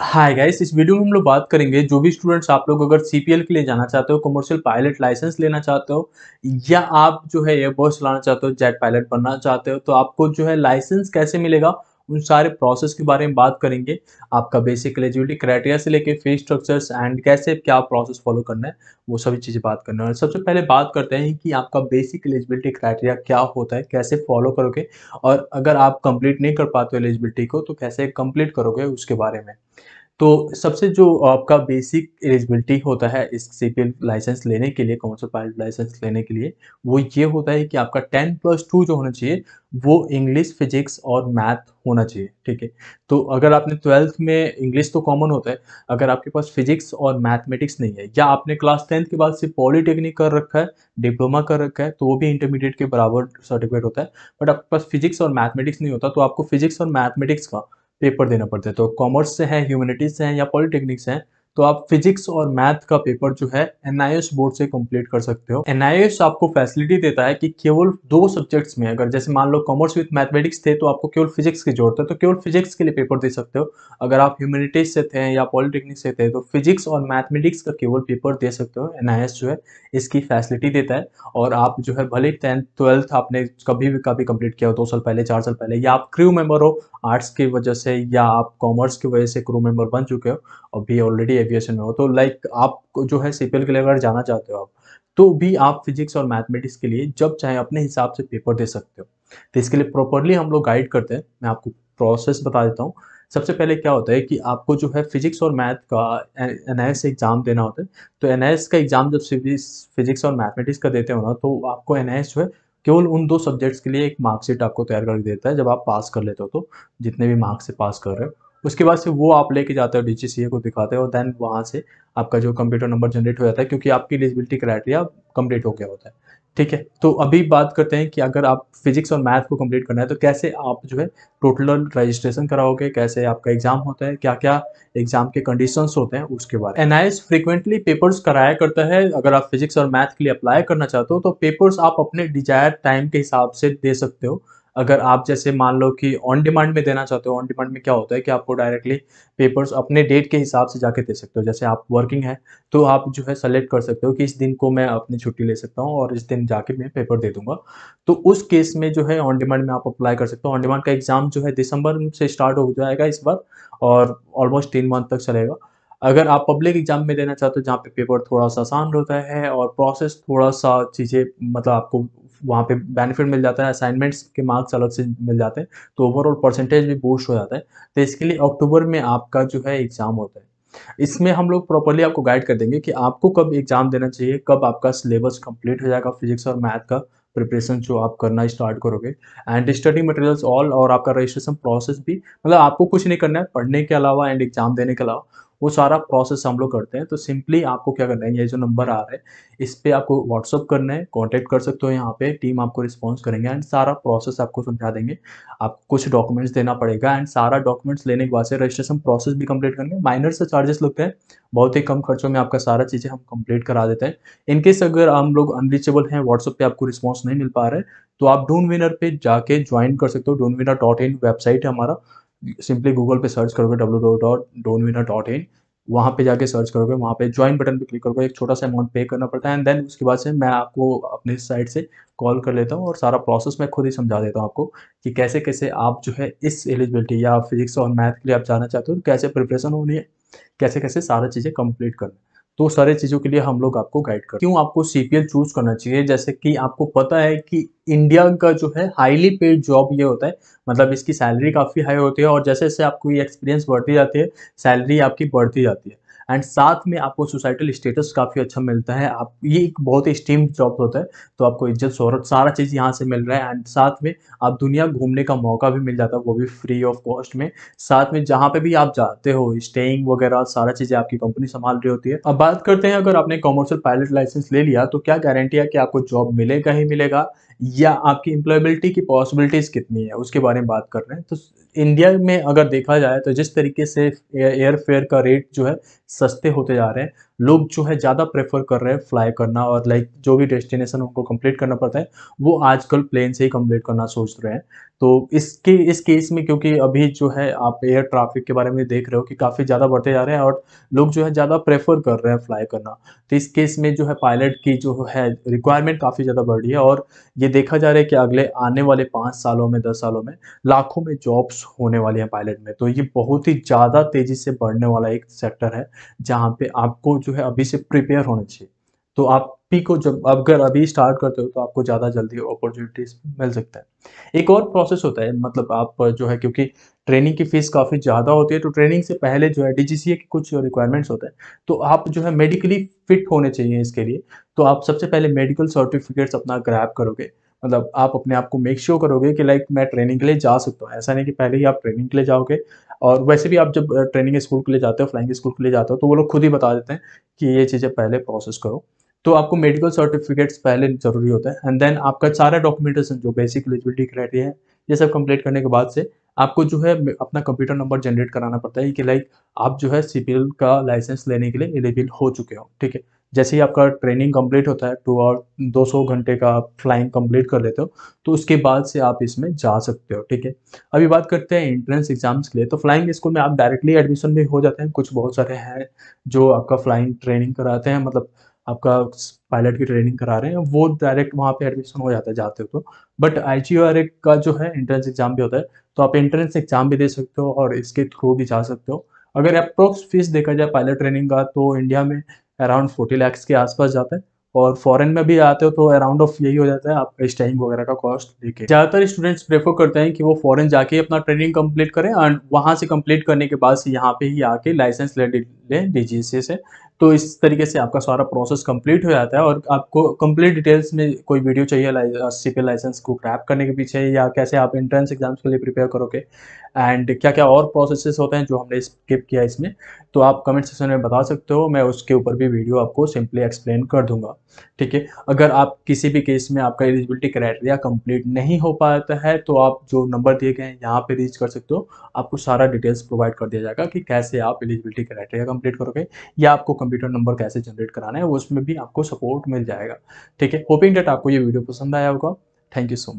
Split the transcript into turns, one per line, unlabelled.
hi guys इस video में हम लोग बात करेंगे जो भी स्टूडेंट्स आप लोग अगर सीपीएल के लिए जाना चाहते हो कमर्शियल पायलट लाइसेंस लेना चाहते हो या आप जो है एयरबॉस चलाना चाहते हो जेट पायलट बनना चाहते हो तो आपको जो है लाइसेंस कैसे मिलेगा उन सारे प्रोसेस के बारे में बात करेंगे आपका बेसिक एलिजिबिलिटी क्राइटेरिया से लेके फीस स्ट्रक्चर्स एंड कैसे क्या प्रोसेस फॉलो करना है वो सभी चीज़ें बात करना है सबसे पहले बात करते हैं कि आपका बेसिक एलिजिबिलिटी क्राइटेरिया क्या होता है कैसे फॉलो करोगे और अगर आप कंप्लीट नहीं कर पाते हो एलिजिबिलिटी को तो कैसे कंप्लीट करोगे उसके बारे में तो सबसे जो आपका बेसिक एलिजिबिलिटी होता है इस सी लाइसेंस लेने के लिए कॉमर्स पायलट लाइसेंस लेने के लिए वो ये होता है कि आपका टेन प्लस टू जो होना चाहिए वो इंग्लिश फिजिक्स और मैथ होना चाहिए ठीक है तो अगर आपने ट्वेल्थ में इंग्लिश तो कॉमन होता है अगर आपके पास फिजिक्स और मैथमेटिक्स नहीं है या आपने क्लास टेंथ के बाद सिर्फ पॉलीटेक्निक कर रखा है डिप्लोमा कर रखा है तो वो भी इंटरमीडिएट के बराबर सर्टिफिकेट होता है बट आपके पास फिजिक्स और मैथमेटिक्स नहीं होता तो आपको फिजिक्स और मैथमेटिक्स का पेपर देना पड़ता है तो कॉमर्स से है ह्यूमनिटीज से है या पॉलिटेक्निक से है तो आप फिजिक्स और मैथ का पेपर जो है एनआईएस बोर्ड से कंप्लीट कर सकते हो एनआईएस आपको फैसिलिटी देता है कि केवल दो सब्जेक्ट्स में अगर जैसे मान लो कॉमर्स विद मैथमेटिक्स थे तो आपको केवल फिजिक्स की जरूरत है तो केवल फिजिक्स के लिए पेपर दे सकते हो अगर आप ह्यूमिनिटीज से थे या पॉलिटेक्निक से थे तो फिजिक्स और मैथमेटिक्स का केवल पेपर दे सकते हो एन जो है इसकी फैसिलिटी देता है और आप जो है भले टेंथ ट्वेल्थ आपने कभी भी कभी कंप्लीट किया हो दो साल पहले चार साल पहले या आप क्रू मेंबर हो आर्ट्स की वजह से या आप कॉमर्स की वजह से क्रू मेंबर बन चुके हो अभी ऑलरेडी एविएशन में हो तो लाइक आप जो है सीपीएल के लिए अगर जाना चाहते हो आप तो भी आप फिजिक्स और मैथमेटिक्स के लिए जब चाहे अपने हिसाब से पेपर दे सकते हो तो इसके लिए प्रॉपरली हम लोग गाइड करते हैं मैं आपको प्रोसेस बता देता हूँ सबसे पहले क्या होता है कि आपको जो है फिजिक्स और मैथ का एन एग्ज़ाम देना होता है तो एन का एग्ज़ाम जब फिजिक्स और मैथमेटिक्स का देते हो ना तो आपको एन जो है केवल उन दो सब्जेक्ट्स के लिए एक मार्कशीट आपको तैयार कर देता है जब आप पास कर लेते हो तो जितने भी मार्क्स से पास कर रहे हो उसके बाद से वो आप लेके जाते हो डी को दिखाते हो देन वहाँ से आपका जो कंप्यूटर नंबर जनरेट हो जाता है क्योंकि आपकी एलिजिबिलिटी क्राइटेरिया कंप्लीट हो गया होता है ठीक है तो अभी बात करते हैं कि अगर आप फिजिक्स और मैथ को कंप्लीट करना है तो कैसे आप जो है टोटल रजिस्ट्रेशन कराओगे कैसे आपका एग्जाम होता है क्या क्या एग्जाम के कंडीशंस होते हैं उसके बारे एन आई फ्रिक्वेंटली पेपर्स कराया करता है अगर आप फिजिक्स और मैथ के लिए अप्लाई करना चाहते हो तो पेपर्स आप अपने डिजायर टाइम के हिसाब से दे सकते हो अगर आप जैसे मान लो कि ऑन डिमांड में देना चाहते हो ऑन डिमांड में क्या होता है कि आपको डायरेक्टली पेपर्स अपने डेट के हिसाब से जाके दे सकते हो जैसे आप वर्किंग है तो आप जो है सेलेक्ट कर सकते हो कि इस दिन को मैं अपनी छुट्टी ले सकता हूँ और इस दिन जाके मैं पेपर दे दूंगा तो उस केस में जो है ऑन डिमांड में आप अप्लाई कर सकते हो ऑन डिमांड का एग्ज़ाम जो है दिसंबर से स्टार्ट हो जाएगा इस बार और ऑलमोस्ट तीन मंथ तक चलेगा अगर आप पब्लिक एग्जाम में देना चाहते हो जहाँ पे पेपर थोड़ा सा आसान होता है और प्रोसेस थोड़ा सा चीज़ें मतलब आपको वहाँ पे बेनिफिट मिल जाता है असाइनमेंट्स के मार्क्स अलग से मिल जाते हैं तो ओवरऑल परसेंटेज भी बूस्ट हो जाता है तो इसके लिए अक्टूबर में आपका जो है एग्ज़ाम होता है इसमें हम लोग प्रॉपरली आपको गाइड कर देंगे कि आपको कब एग्ज़ाम देना चाहिए कब आपका सिलेबस कंप्लीट हो जाएगा फिजिक्स और मैथ का प्रिपरेशन जो आप करना स्टार्ट करोगे एंड स्टडी मटेरियल्स ऑल और आपका रजिस्ट्रेशन प्रोसेस भी मतलब आपको कुछ नहीं करना है पढ़ने के अलावा एंड एग्ज़ाम देने के अलावा वो सारा प्रोसेस हम लोग करते हैं तो सिंपली आपको क्या करना है ये जो नंबर आ रहा है इस पर आपको व्हाट्सअप करना है कॉन्टैक्ट कर सकते हो यहाँ पे टीम आपको रिस्पॉन्स करेंगे एंड सारा प्रोसेस आपको समझा देंगे आपको कुछ डॉक्यूमेंट्स देना पड़ेगा एंड सारा डॉक्यूमेंट्स लेने के बाद से रजिस्ट्रेशन प्रोसेस भी कंप्लीट करेंगे माइनर से चार्जेस लगते हैं बहुत ही कम खर्चों में आपका सारा चीज़ें हम कम्प्लीट करा देते हैं इनकेस अगर हम लोग अनरीचेबल हैं व्हाट्सअप पे आपको रिस्पॉन्स नहीं मिल पा रहा है तो आप डोन विनर पे जाके ज्वाइन कर सकते हो done winner dot in website है हमारा सिंपली गूगल पे सर्च करोगे W W dot done winner dot in वहाँ पे जाके सर्च करोगे वहाँ पे ज्वाइन बटन पे क्लिक करोगे एक छोटा सा अमाउंट पे करना पड़ता है एंड देन उसके बाद से मैं आपको अपने साइड से कॉल कर लेता हूँ और सारा प्रोसेस मैं खुद ही समझा देता हूँ आपको कि कैसे कैसे आप जो है इस एलिजिबिलिटी या फिजिक्स और मैथ के लिए आप जाना चाहते हो तो कैसे प्रिपरेशन होनी है कैसे कैसे सारा चीज़ें कंप्लीट करना तो सारे चीज़ों के लिए हम लोग आपको गाइड कर क्यों आपको सी चूज़ करना चाहिए जैसे कि आपको पता है कि इंडिया का जो है हाईली पेड जॉब ये होता है मतलब इसकी सैलरी काफ़ी हाई होती है और जैसे जैसे आपको ये एक्सपीरियंस बढ़ती जाती है सैलरी आपकी बढ़ती जाती है एंड साथ में आपको सोसाइटल स्टेटस काफ़ी अच्छा मिलता है आप ये एक बहुत ही स्टीम जॉब होता है तो आपको इज्जत शहरत सारा चीज़ यहाँ से मिल रहा है एंड साथ में आप दुनिया घूमने का मौका भी मिल जाता है वो भी फ्री ऑफ कॉस्ट में साथ में जहाँ पे भी आप जाते हो स्टेइंग वगैरह सारा चीज़ें आपकी कंपनी संभाल रही होती है अब बात करते हैं अगर आपने कॉमर्शियल पायलट लाइसेंस ले लिया तो क्या गारंटी है कि आपको जॉब मिलेगा ही मिलेगा या आपकी एम्प्लॉयबिलिटी की पॉसिबिलिटीज़ कितनी है उसके बारे में बात कर रहे हैं तो इंडिया में अगर देखा जाए तो जिस तरीके से एयर फेयर का रेट जो है सस्ते होते जा रहे हैं लोग जो है ज़्यादा प्रेफर कर रहे हैं फ्लाई करना और लाइक जो भी डेस्टिनेशन उनको कंप्लीट करना पड़ता है वो आजकल प्लेन से ही कंप्लीट करना सोच रहे हैं तो इसके इस केस में क्योंकि अभी जो है आप एयर ट्रैफिक के बारे में देख रहे हो कि काफ़ी ज़्यादा बढ़ते जा रहे हैं और लोग जो है ज़्यादा प्रेफर कर रहे हैं फ्लाई करना तो इस केस में जो है पायलट की जो है रिक्वायरमेंट काफ़ी ज़्यादा बढ़ रही है और ये देखा जा रहा है कि अगले आने वाले पाँच सालों में दस सालों में लाखों में जॉब्स जॉब्स होने वाली हैं पायलट में तो ये बहुत ही ज़्यादा तेज़ी से बढ़ने वाला एक सेक्टर है जहाँ पे आपको जो है अभी से प्रिपेयर होना चाहिए तो आप पी को जब अगर अभी स्टार्ट करते हो तो आपको ज़्यादा जल्दी अपॉर्चुनिटीज मिल सकता है एक और प्रोसेस होता है मतलब आप जो है क्योंकि ट्रेनिंग की फीस काफ़ी ज़्यादा होती है तो ट्रेनिंग से पहले जो है डीजीसीए के कुछ रिक्वायरमेंट्स होते हैं तो आप जो है मेडिकली फिट होने चाहिए इसके लिए तो आप सबसे पहले मेडिकल सर्टिफिकेट्स अपना ग्रैप करोगे मतलब आप अपने आप को मेक श्योर sure करोगे कि लाइक मैं ट्रेनिंग के लिए जा सकता हूँ ऐसा नहीं कि पहले ही आप ट्रेनिंग के लिए जाओगे और वैसे भी आप जब ट्रेनिंग स्कूल के लिए जाते हो फ्लाइंग स्कूल के लिए जाते हो तो वो लोग खुद ही बता देते हैं कि ये चीज़ें पहले प्रोसेस करो तो आपको मेडिकल सर्टिफिकेट्स पहले जरूरी होते हैं एंड देन आपका सारा डॉक्यूमेंटेशन जो बेसिक एलिजिबिलिटी क्राइटेरिया है ये सब कंप्लीट करने के बाद से आपको जो है अपना कंप्यूटर नंबर जनरेट कराना पड़ता है कि लाइक आप जो है सीपीएल का लाइसेंस लेने के लिए एलिजिबल हो चुके हो ठीक है जैसे ही आपका ट्रेनिंग कंप्लीट होता है टू और दो सौ घंटे का आप फ्लाइंग कंप्लीट कर लेते हो तो उसके बाद से आप इसमें जा सकते हो ठीक है अभी बात करते हैं एंट्रेंस एग्जाम्स के लिए तो फ्लाइंग स्कूल में आप डायरेक्टली एडमिशन भी हो जाते हैं कुछ बहुत सारे हैं जो आपका फ्लाइंग ट्रेनिंग कराते हैं मतलब आपका पायलट की ट्रेनिंग करा रहे हैं वो डायरेक्ट वहाँ पे एडमिशन हो जाता है जाते हो तो बट आई का जो है एंट्रेंस एग्जाम भी होता है तो आप एंट्रेंस एग्जाम भी दे सकते हो और इसके थ्रू भी जा सकते हो अगर अप्रोक्स फीस देखा जाए पायलट ट्रेनिंग का तो इंडिया में अराउंड फोर्टी लैक्स के आसपास जाता है और फॉरेन में भी आते हो तो अराउंड ऑफ यही हो जाता है आपका स्टाइंग वगैरह का कॉस्ट लेके ज़्यादातर स्टूडेंट्स प्रेफर करते हैं कि वो फॉरेन जाके अपना ट्रेनिंग कंप्लीट करें एंड वहां से कंप्लीट करने के बाद से यहाँ पे ही आके लाइसेंस ले लें से तो इस तरीके से आपका सारा प्रोसेस कंप्लीट हो जाता है और आपको कंप्लीट डिटेल्स में कोई वीडियो चाहिए सी पी लाइसेंस को क्रैप करने के पीछे या कैसे आप एंट्रेंस एग्जाम्स के लिए प्रिपेयर करोगे एंड क्या क्या और प्रोसेसेस होते हैं जो हमने स्किप किया इसमें तो आप कमेंट सेक्शन में बता सकते हो मैं उसके ऊपर भी वीडियो आपको सिंपली एक्सप्लेन कर दूंगा ठीक है अगर आप किसी भी केस में आपका एलिजिबिलिटी क्राइटेरिया कंप्लीट नहीं हो पाता है तो आप जो नंबर दिए गए हैं यहाँ पर रीच कर सकते हो आपको सारा डिटेल्स प्रोवाइड कर दिया जाएगा कि कैसे आप एलिजिबिलिटी क्राइटेरिया कंप्लीट करोगे या आपको कंप्यूटर नंबर कैसे जनरेट कराना है उसमें भी आपको सपोर्ट मिल जाएगा ठीक है होपिंग डेट आपको ये वीडियो पसंद आया होगा थैंक यू सो मच